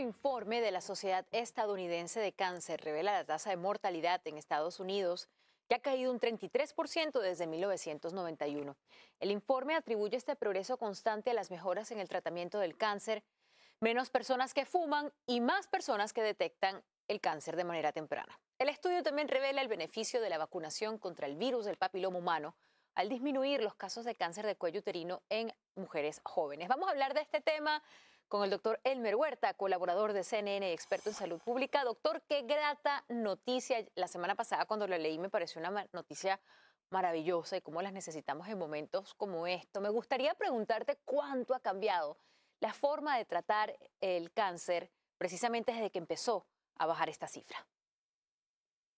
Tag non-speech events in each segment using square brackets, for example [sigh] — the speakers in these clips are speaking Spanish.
informe de la Sociedad Estadounidense de Cáncer revela la tasa de mortalidad en Estados Unidos que ha caído un 33% desde 1991. El informe atribuye este progreso constante a las mejoras en el tratamiento del cáncer, menos personas que fuman y más personas que detectan el cáncer de manera temprana. El estudio también revela el beneficio de la vacunación contra el virus del papiloma humano al disminuir los casos de cáncer de cuello uterino en mujeres jóvenes. Vamos a hablar de este tema con el doctor Elmer Huerta, colaborador de CNN, experto en salud pública. Doctor, qué grata noticia. La semana pasada cuando la leí me pareció una noticia maravillosa y cómo las necesitamos en momentos como esto. Me gustaría preguntarte cuánto ha cambiado la forma de tratar el cáncer precisamente desde que empezó a bajar esta cifra.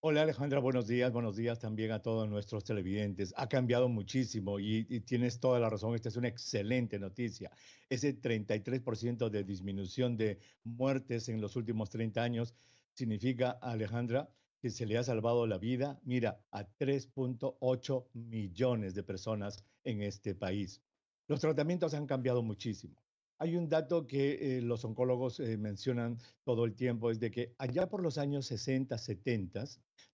Hola Alejandra, buenos días, buenos días también a todos nuestros televidentes. Ha cambiado muchísimo y, tienes toda la razón, esta es una excelente noticia. Ese 33% de disminución de muertes en los últimos 30 años significa, Alejandra, que se le ha salvado la vida, mira, a 3.8 millones de personas en este país. Los tratamientos han cambiado muchísimo. Hay un dato que eh, los oncólogos eh, mencionan todo el tiempo, es de que allá por los años 60, 70,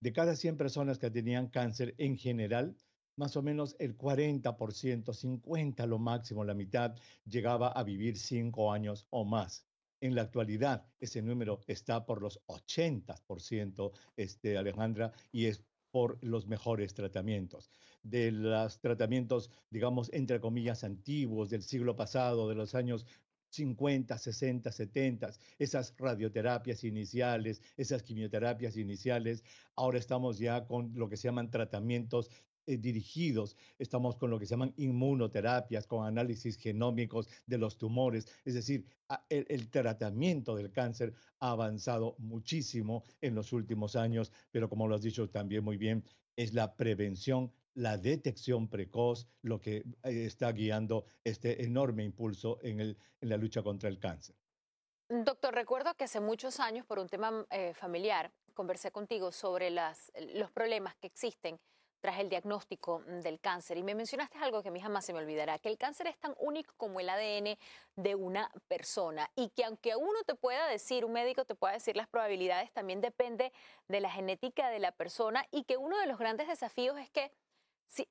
de cada 100 personas que tenían cáncer en general, más o menos el 40%, 50% lo máximo, la mitad, llegaba a vivir 5 años o más. En la actualidad, ese número está por los 80%, este, Alejandra, y es por los mejores tratamientos. De los tratamientos, digamos, entre comillas, antiguos del siglo pasado, de los años 50, 60, 70, esas radioterapias iniciales, esas quimioterapias iniciales. Ahora estamos ya con lo que se llaman tratamientos eh, dirigidos, estamos con lo que se llaman inmunoterapias, con análisis genómicos de los tumores, es decir, el, tratamiento del cáncer ha avanzado muchísimo en los últimos años, pero como lo has dicho también muy bien, es la prevención, la detección precoz lo que eh, está guiando este enorme impulso en, en la lucha contra el cáncer. Doctor, recuerdo que hace muchos años, por un tema eh, familiar, conversé contigo sobre las, los problemas que existen tras el diagnóstico mm, del cáncer. Y me mencionaste algo que a mí jamás se me olvidará, que el cáncer es tan único como el ADN de una persona y que aunque uno te pueda decir, un médico te pueda decir las probabilidades, también depende de la genética de la persona y que uno de los grandes desafíos es que si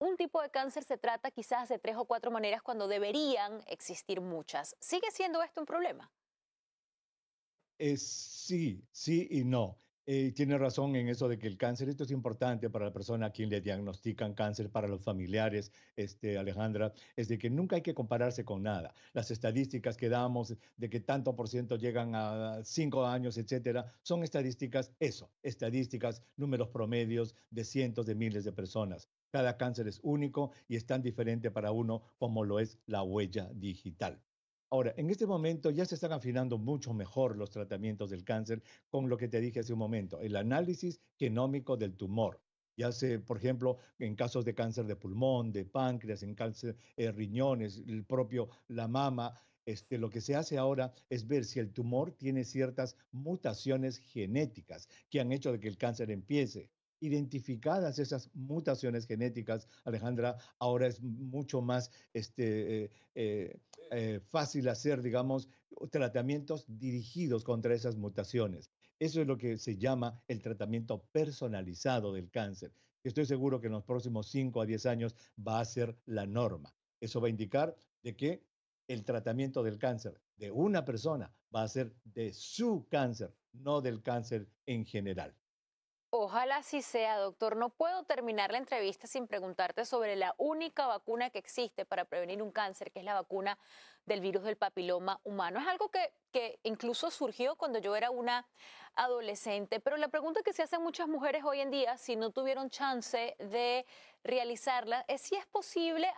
un tipo de cáncer se trata quizás de tres o cuatro maneras cuando deberían existir muchas. ¿Sigue siendo esto un problema? es eh, sí, sí y no tiene razón en eso de que el cáncer, esto es importante para la persona a quien le diagnostican cáncer, para los familiares, este, Alejandra, es de que nunca hay que compararse con nada. Las estadísticas que damos de que tanto por ciento llegan a cinco años, etcétera, son estadísticas, eso, estadísticas, números promedios de cientos de miles de personas. Cada cáncer es único y es tan diferente para uno como lo es la huella digital. Ahora, en este momento ya se están afinando mucho mejor los tratamientos del cáncer con lo que te dije hace un momento, el análisis genómico del tumor. Ya se, por ejemplo, en casos de cáncer de pulmón, de páncreas, en cáncer de eh, riñones, el propio la mama, este, lo que se hace ahora es ver si el tumor tiene ciertas mutaciones genéticas que han hecho de que el cáncer empiece identificadas esas mutaciones genéticas, Alejandra, ahora es mucho más este, eh, eh, eh, fácil hacer, digamos, tratamientos dirigidos contra esas mutaciones. Eso es lo que se llama el tratamiento personalizado del cáncer. Estoy seguro que en los próximos 5 a 10 años va a ser la norma. Eso va a indicar de que el tratamiento del cáncer de una persona va a ser de su cáncer, no del cáncer en general. Ojalá sí sea, doctor. No puedo terminar la entrevista sin preguntarte sobre la única vacuna que existe para prevenir un cáncer, que es la vacuna del virus del papiloma humano. Es algo que, que incluso surgió cuando yo era una adolescente, pero la pregunta que se hacen muchas mujeres hoy en día, si no tuvieron chance de realizarla, es si es posible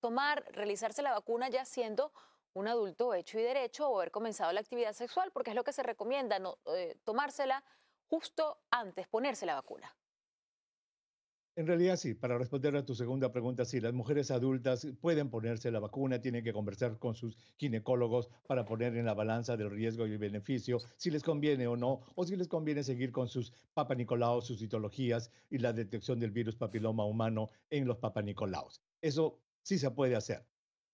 tomar, realizarse la vacuna ya siendo un adulto hecho y derecho o haber comenzado la actividad sexual, porque es lo que se recomienda, no, eh, tomársela justo antes ponerse la vacuna. En realidad sí, para responder a tu segunda pregunta, sí, las mujeres adultas pueden ponerse la vacuna, tienen que conversar con sus ginecólogos para poner en la balanza del riesgo y el beneficio, si les conviene o no, o si les conviene seguir con sus papanicolaos, sus citologías y la detección del virus papiloma humano en los papanicolaos. Eso sí se puede hacer.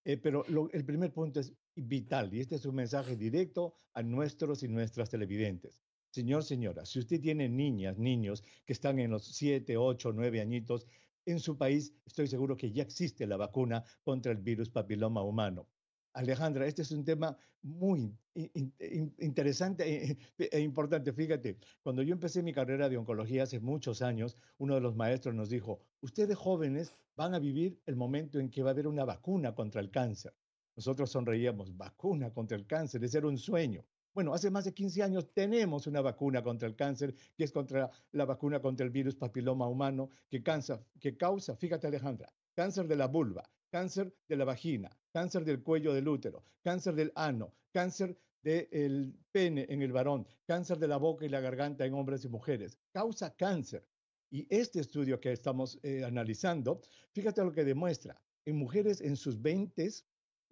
Eh, pero el primer punto es vital y este es un mensaje directo a nuestros y nuestras televidentes. Señor, señora, si usted tiene niñas, niños que están en los siete, ocho, nueve añitos, en su país estoy seguro que ya existe la vacuna contra el virus papiloma humano. Alejandra, este es un tema muy interesante [laughs] e, importante. Fíjate, cuando yo empecé mi carrera de oncología hace muchos años, uno de los maestros nos dijo, ustedes jóvenes van a vivir el momento en que va a haber una vacuna contra el cáncer. Nosotros sonreíamos, vacuna contra el cáncer, ese era un sueño. Bueno, hace más de 15 años tenemos una vacuna contra el cáncer, que es contra la vacuna contra el virus papiloma humano, que, cansa, que causa, fíjate Alejandra, cáncer de la vulva, cáncer de la vagina, cáncer del cuello del útero, cáncer del ano, cáncer del pene en el varón, cáncer de la boca y la garganta en hombres y mujeres. Causa cáncer. Y este estudio que estamos eh, analizando, fíjate lo que demuestra. En mujeres en sus 20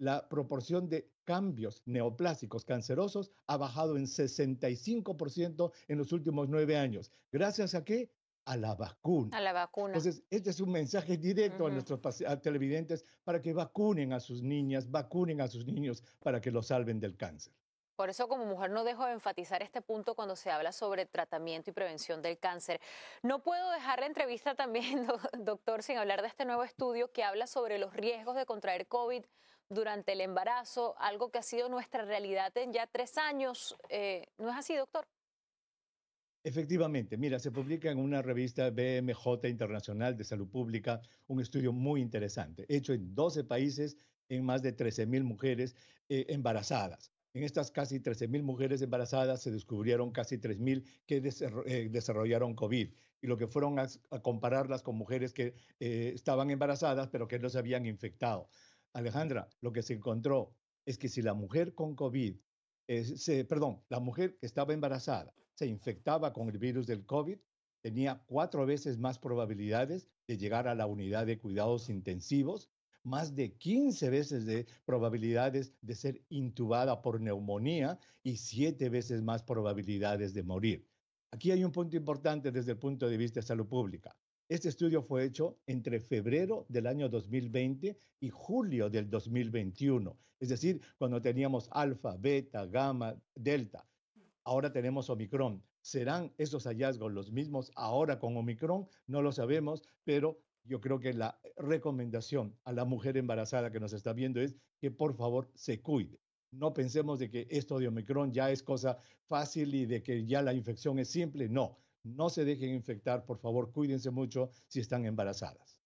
la proporción de cambios neoplásicos cancerosos ha bajado en 65% en los últimos nueve años. ¿Gracias a qué? A la vacuna. A la vacuna. Entonces, este es un mensaje directo a nuestros televidentes para que vacunen a sus niñas, vacunen a sus niños para que los salven del cáncer. Por eso como mujer no dejo de enfatizar este punto cuando se habla sobre tratamiento y prevención del cáncer. No puedo dejar la entrevista también, [laughs] doctor, sin hablar de este nuevo estudio que habla sobre los riesgos de contraer COVID durante el embarazo, algo que ha sido nuestra realidad en ya tres años. Eh, ¿No es así, doctor? Efectivamente, mira, se publica en una revista BMJ Internacional de Salud Pública un estudio muy interesante, hecho en 12 países, en más de 13.000 mujeres eh, embarazadas. En estas casi 13.000 mujeres embarazadas se descubrieron casi 3.000 que eh, desarrollaron COVID y lo que fueron a, compararlas con mujeres que estaban embarazadas pero que no se habían infectado. Alejandra, lo que se encontró es que si la mujer con COVID, eh, perdón, la mujer que estaba embarazada se infectaba con el virus del COVID, tenía cuatro veces más probabilidades de llegar a la unidad de cuidados intensivos, más de 15 veces de probabilidades de ser intubada por neumonía y siete veces más probabilidades de morir. Aquí hay un punto importante desde el punto de vista de salud pública. Este estudio fue hecho entre febrero del año 2020 y julio del 2021, es decir, cuando teníamos alfa, beta, gamma, delta. Ahora tenemos Omicron. ¿Serán esos hallazgos los mismos ahora con Omicron? No lo sabemos, pero yo creo que la recomendación a la mujer embarazada que nos está viendo es que por favor se cuide. No pensemos de que esto de Omicron ya es cosa fácil y de que ya la infección es simple. No, no se dejen infectar, por favor, cuídense mucho si están embarazadas.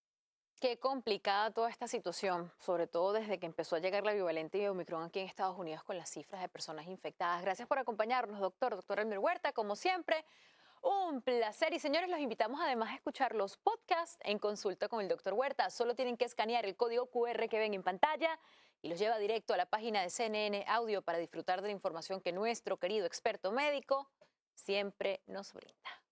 Qué complicada toda esta situación, sobre todo desde que empezó a llegar la bivalente y Omicron aquí en Estados Unidos con las cifras de personas infectadas. Gracias por acompañarnos, doctor, doctor Elmer Huerta, como siempre. Un placer y señores, los invitamos además a escuchar los podcasts en consulta con el doctor Huerta. Solo tienen que escanear el código QR que ven en pantalla y los lleva directo a la página de CNN Audio para disfrutar de la información que nuestro querido experto médico siempre nos brinda.